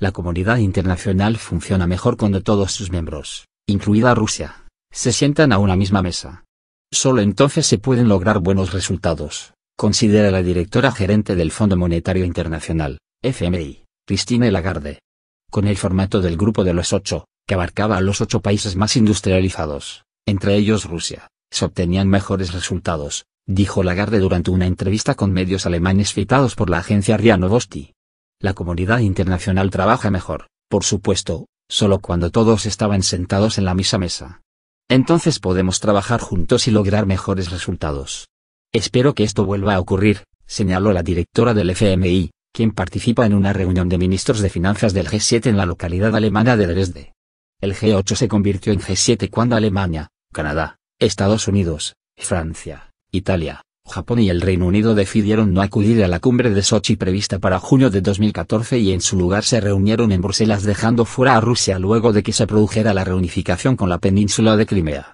La comunidad internacional funciona mejor cuando todos sus miembros, incluida Rusia, se sientan a una misma mesa. Solo entonces se pueden lograr buenos resultados, considera la directora gerente del Fondo Monetario Internacional, FMI, Cristina Lagarde. Con el formato del Grupo de los Ocho, que abarcaba a los ocho países más industrializados, entre ellos Rusia, se obtenían mejores resultados, dijo Lagarde durante una entrevista con medios alemanes citados por la agencia RIA Novosti. La comunidad internacional trabaja mejor, por supuesto, solo cuando todos estaban sentados en la misma mesa. Entonces podemos trabajar juntos y lograr mejores resultados. Espero que esto vuelva a ocurrir, señaló la directora del FMI, quien participa en una reunión de ministros de finanzas del G7 en la localidad alemana de Dresde. El G8 se convirtió en G7 cuando Alemania, Canadá, Estados Unidos, Francia, Italia, Japón y el Reino Unido decidieron no acudir a la cumbre de Sochi prevista para junio de 2014 y en su lugar se reunieron en Bruselas dejando fuera a Rusia luego de que se produjera la reunificación con la península de Crimea.